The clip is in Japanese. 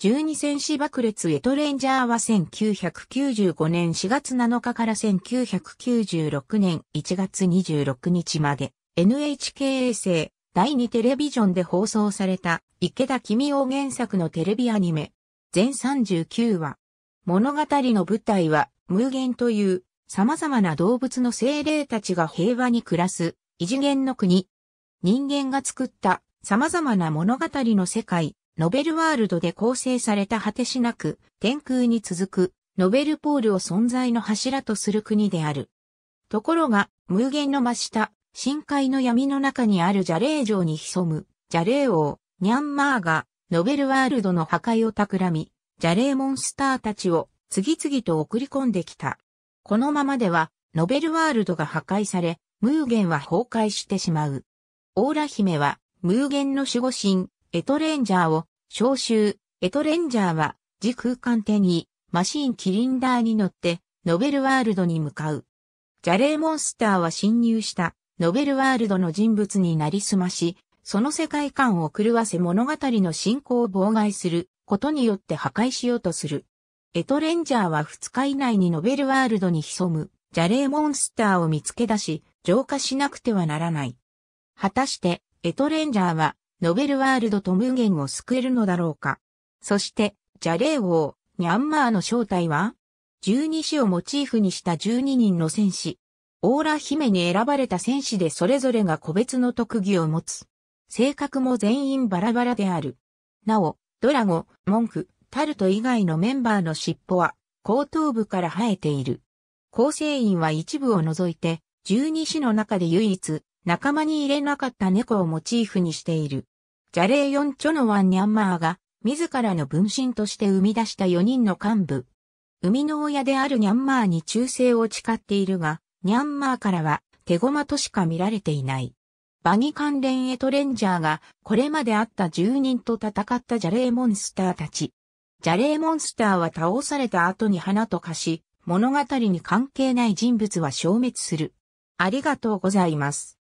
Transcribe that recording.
12戦士爆裂エトレンジャーは1995年4月7日から1996年1月26日まで NHK 衛星第2テレビジョンで放送された池田君王原作のテレビアニメ全39話。物語の舞台は無限という様々な動物の精霊たちが平和に暮らす異次元の国。人間が作った様々な物語の世界、ノベルワールドで構成された果てしなく、天空に続く、ノベルポールを存在の柱とする国である。ところが、無限の真下、深海の闇の中にある邪霊城に潜む、邪霊王、ニャンマーが、ノベルワールドの破壊を企み、レ霊モンスターたちを次々と送り込んできた。このままでは、ノベルワールドが破壊され、ムーゲンは崩壊してしまう。オーラ姫は、ムーゲンの守護神、エトレンジャーを召集。エトレンジャーは、時空間手に、マシンキリンダーに乗って、ノベルワールドに向かう。ジャレーモンスターは侵入した、ノベルワールドの人物になりすまし、その世界観を狂わせ物語の進行を妨害することによって破壊しようとする。エトレンジャーは2日以内にノベルワールドに潜む、ジャレーモンスターを見つけ出し、浄化しなくてはならない。果たして、エトレンジャーは、ノベルワールドと無限を救えるのだろうか。そして、ジャレー王、ニャンマーの正体は十二子をモチーフにした十二人の戦士。オーラ姫に選ばれた戦士でそれぞれが個別の特技を持つ。性格も全員バラバラである。なお、ドラゴ、モンク、タルト以外のメンバーの尻尾は、後頭部から生えている。構成員は一部を除いて、十二子の中で唯一、仲間に入れなかった猫をモチーフにしている。ジャレーヨン・チョノワン・ニャンマーが、自らの分身として生み出した4人の幹部。生みの親であるニャンマーに忠誠を誓っているが、ニャンマーからは手駒としか見られていない。バギ関連エトレンジャーがこれまであった住人と戦ったジャレーモンスターたち。ジャレーモンスターは倒された後に花と化し、物語に関係ない人物は消滅する。ありがとうございます。